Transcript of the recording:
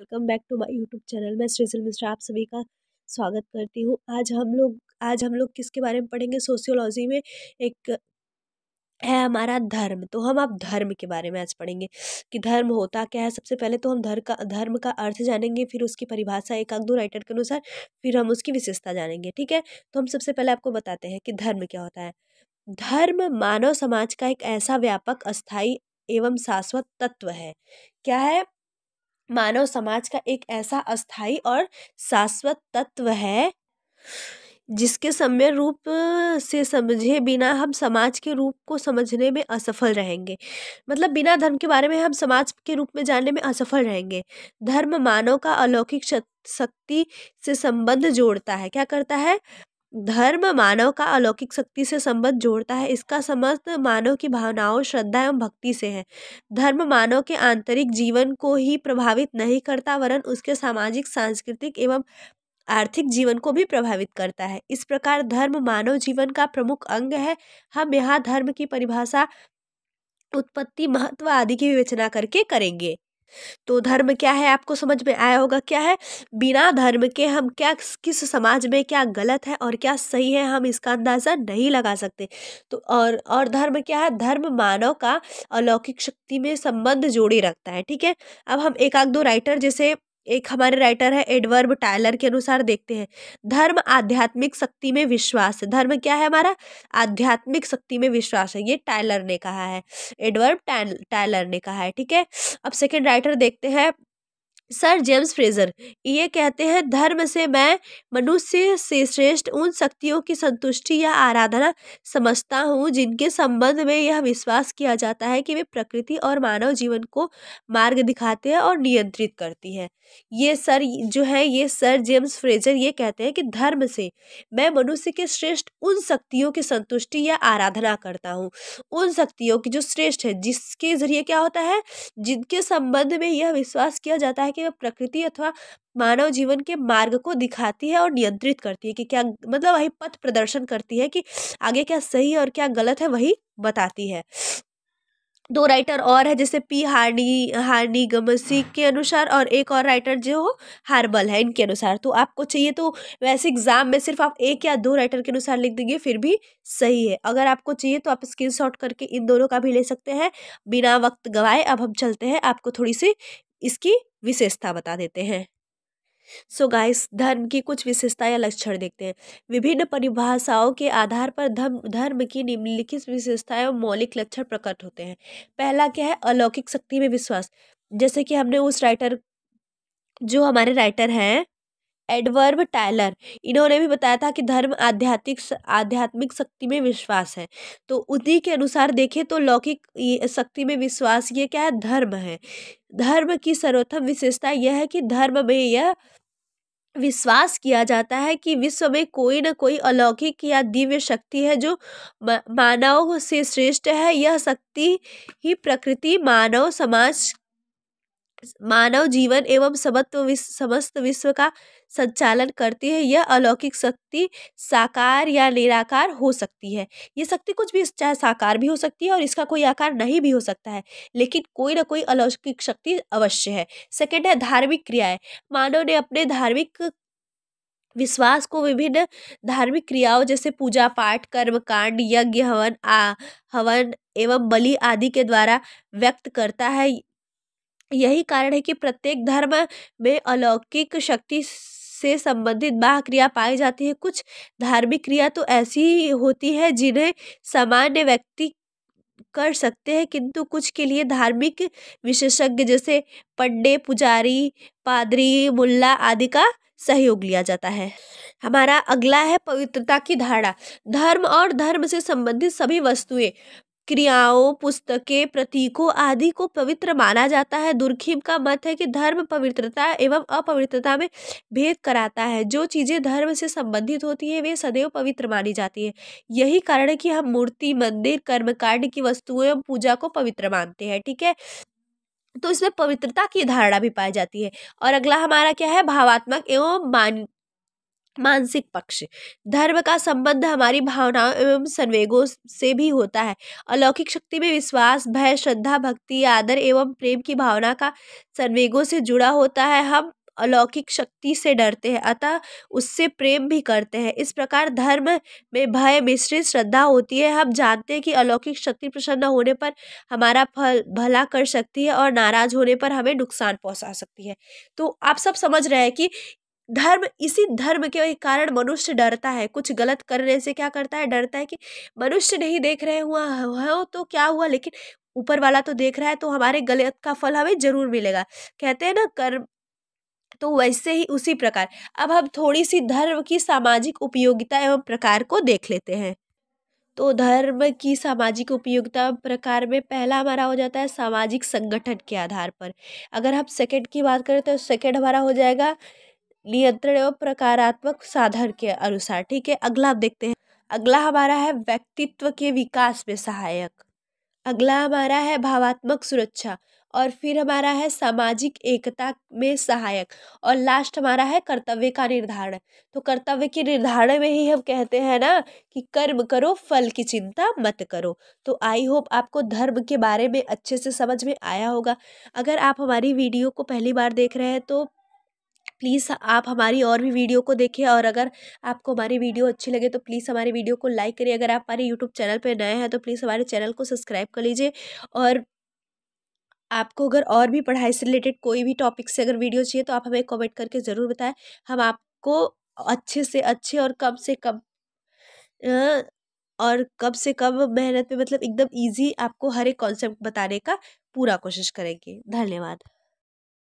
welcome back to my YouTube channel मैं श्रीजल मिश्रा आप सभी का स्वागत करती हूँ आज हम लोग आज हम लोग किसके बारे में पढ़ेंगे सोशियोलॉजी में एक है हमारा धर्म तो हम आप धर्म के बारे में आज पढ़ेंगे कि धर्म होता क्या है सबसे पहले तो हम धर्म का धर्म का अर्थ जानेंगे फिर उसकी परिभाषा एक आग दो राइटर के अनुसार फिर हम उसकी विशेषता जानेंगे ठीक है तो हम सबसे पहले आपको बताते हैं कि धर्म क्या होता है धर्म मानव समाज का एक ऐसा व्यापक अस्थायी एवं शाश्वत तत्व है क्या है मानव समाज का एक ऐसा अस्थाई और शाश्वत तत्व है जिसके सम्य रूप से समझे बिना हम समाज के रूप को समझने में असफल रहेंगे मतलब बिना धर्म के बारे में हम समाज के रूप में जानने में असफल रहेंगे धर्म मानव का अलौकिक शक्ति से संबंध जोड़ता है क्या करता है धर्म मानव का अलौकिक शक्ति से संबंध जोड़ता है इसका समस्त मानव की भावनाओं श्रद्धा एवं भक्ति से है धर्म मानव के आंतरिक जीवन को ही प्रभावित नहीं करता वरन उसके सामाजिक सांस्कृतिक एवं आर्थिक जीवन को भी प्रभावित करता है इस प्रकार धर्म मानव जीवन का प्रमुख अंग है हम यहाँ धर्म की परिभाषा उत्पत्ति महत्व आदि की विवेचना करके करेंगे तो धर्म क्या है आपको समझ में आया होगा क्या है बिना धर्म के हम क्या किस समाज में क्या गलत है और क्या सही है हम इसका अंदाज़ा नहीं लगा सकते तो और और धर्म क्या है धर्म मानव का अलौकिक शक्ति में संबंध जोड़े रखता है ठीक है अब हम एक आध दो राइटर जैसे एक हमारे राइटर है एडवर्ब टायलर के अनुसार देखते हैं धर्म आध्यात्मिक शक्ति में विश्वास है धर्म क्या है हमारा आध्यात्मिक शक्ति में विश्वास है ये टायलर ने कहा है एडवर्ब टायलर ने कहा है ठीक है अब सेकेंड राइटर देखते हैं सर जेम्स फ्रेजर ये कहते हैं धर्म से मैं मनुष्य से श्रेष्ठ उन शक्तियों की संतुष्टि या आराधना समझता हूँ जिनके संबंध में यह विश्वास किया जाता है कि वे प्रकृति और मानव जीवन को मार्ग दिखाते हैं और नियंत्रित करती हैं ये सर जो है ये सर जेम्स फ्रेजर ये कहते हैं कि धर्म से मैं मनुष्य के श्रेष्ठ उन शक्तियों की संतुष्टि या आराधना करता हूँ उन शक्तियों की जो श्रेष्ठ है जिसके जरिए क्या होता है जिनके संबंध में यह विश्वास किया जाता है कि वह प्रकृति अथवा मानव जीवन के मार्ग को दिखाती है और नियंत्रित करती है कि क्या मतलब वही पथ प्रदर्शन करती है कि आगे क्या सही है और क्या गलत है वही बताती है दो राइटर और है जैसे पी हार्नी हार्नी गमसी के अनुसार और एक और राइटर जो हो हार्बल है इनके अनुसार तो आपको चाहिए तो वैसे एग्जाम में सिर्फ आप एक या दो राइटर के अनुसार लिख देंगे फिर भी सही है अगर आपको चाहिए तो आप स्क्रीन शॉट करके इन दोनों का भी ले सकते हैं बिना वक्त गवाए अब हम चलते हैं आपको थोड़ी सी इसकी विशेषता बता देते हैं सो so गाइस धर्म की कुछ विशेषता या लक्षण देखते हैं विभिन्न परिभाषाओं के आधार पर धर्म धर्म की निम्नलिखित विशेषता और मौलिक लक्षण प्रकट होते हैं पहला क्या है अलौकिक शक्ति में विश्वास जैसे कि हमने उस राइटर जो हमारे राइटर हैं एडवर्ब टायलर इन्होंने भी बताया था कि धर्म आध्यात्मिक आध्यात्मिक शक्ति में विश्वास है तो उन्हीं के अनुसार देखें तो लौकिक शक्ति में विश्वास ये क्या है धर्म है धर्म की सर्वोत्तम विशेषता यह है कि धर्म में यह विश्वास किया जाता है कि विश्व में कोई न कोई अलौकिक या दिव्य शक्ति है जो मानव से श्रेष्ठ है यह शक्ति ही प्रकृति मानव समाज मानव जीवन एवं समत्व समस्त विश्व का संचालन करती है यह अलौकिक शक्ति साकार या निराकार हो सकती है ये शक्ति कुछ भी चाहे साकार भी हो सकती है और इसका कोई आकार नहीं भी हो सकता है लेकिन कोई ना कोई अलौकिक शक्ति अवश्य है सेकेंड है धार्मिक क्रियाएं मानव ने अपने धार्मिक विश्वास को विभिन्न धार्मिक क्रियाओं जैसे पूजा पाठ कर्म कांड यज्ञ हवन आ हवन एवं बलि आदि के द्वारा व्यक्त करता है यही कारण है कि प्रत्येक धर्म में अलौकिक शक्ति से संबंधित बाह क्रिया पाई जाती है कुछ धार्मिक क्रिया तो ऐसी होती है जिन्हें सामान्य व्यक्ति कर सकते हैं किंतु कुछ के लिए धार्मिक विशेषज्ञ जैसे पंडे पुजारी पादरी मुल्ला आदि का सहयोग लिया जाता है हमारा अगला है पवित्रता की धारणा धर्म और धर्म से संबंधित सभी वस्तुएं क्रियाओं पुस्तकें प्रतीकों आदि को पवित्र माना जाता है दुर्खीम का मत है कि धर्म पवित्रता एवं अपवित्रता में भेद कराता है जो चीज़ें धर्म से संबंधित होती हैं वे सदैव पवित्र मानी जाती हैं यही कारण है कि हम मूर्ति मंदिर कर्मकांड की वस्तुओं एवं पूजा को पवित्र मानते हैं ठीक है तो इसमें पवित्रता की धारणा भी पाई जाती है और अगला हमारा क्या है भावात्मक एवं मान मानसिक पक्ष धर्म का संबंध हमारी भावनाओं एवं संवेगों से भी होता है अलौकिक शक्ति में विश्वास भय श्रद्धा भक्ति आदर एवं प्रेम की भावना का संवेगों से जुड़ा होता है हम अलौकिक शक्ति से डरते हैं अतः उससे प्रेम भी करते हैं इस प्रकार धर्म में भय मिश्रित श्रद्धा होती है हम जानते हैं कि अलौकिक शक्ति प्रसन्न होने पर हमारा फल भला कर सकती है और नाराज होने पर हमें नुकसान पहुंचा सकती है तो आप सब समझ रहे हैं कि धर्म इसी धर्म के कारण मनुष्य डरता है कुछ गलत करने से क्या करता है डरता है कि मनुष्य नहीं देख रहे हुआ हो तो क्या हुआ लेकिन ऊपर वाला तो देख रहा है तो हमारे गलत का फल हमें जरूर मिलेगा कहते हैं ना कर्म तो वैसे ही उसी प्रकार अब हम थोड़ी सी धर्म की सामाजिक उपयोगिता एवं प्रकार को देख लेते हैं तो धर्म की सामाजिक उपयोगिता प्रकार में पहला हमारा हो जाता है सामाजिक संगठन के आधार पर अगर हम सेकंड की बात करें तो सेकंड हमारा हो जाएगा नियंत्रण एवं प्रकारात्मक साधन के अनुसार ठीक है अगला आप देखते हैं अगला हमारा है व्यक्तित्व के विकास में सहायक अगला हमारा है भावात्मक सुरक्षा और फिर हमारा है सामाजिक एकता में सहायक और लास्ट हमारा है कर्तव्य का निर्धारण तो कर्तव्य के निर्धारण में ही हम कहते हैं ना कि कर्म करो फल की चिंता मत करो तो आई होप आपको धर्म के बारे में अच्छे से समझ में आया होगा अगर आप हमारी वीडियो को पहली बार देख रहे हैं तो प्लीज़ आप हमारी और भी वीडियो को देखें और अगर आपको हमारी वीडियो अच्छी लगे तो प्लीज़ हमारी वीडियो को लाइक करिए अगर आप हमारे यूट्यूब चैनल पर नए हैं तो प्लीज़ हमारे चैनल को सब्सक्राइब कर लीजिए और आपको अगर और भी पढ़ाई से रिलेटेड कोई भी टॉपिक से अगर वीडियो चाहिए तो आप हमें कमेंट करके ज़रूर बताएं हम आपको अच्छे से अच्छे और कम से कम और कम से कम मेहनत में मतलब एकदम इजी आपको हर एक कॉन्सेप्ट बताने का पूरा कोशिश करेंगे धन्यवाद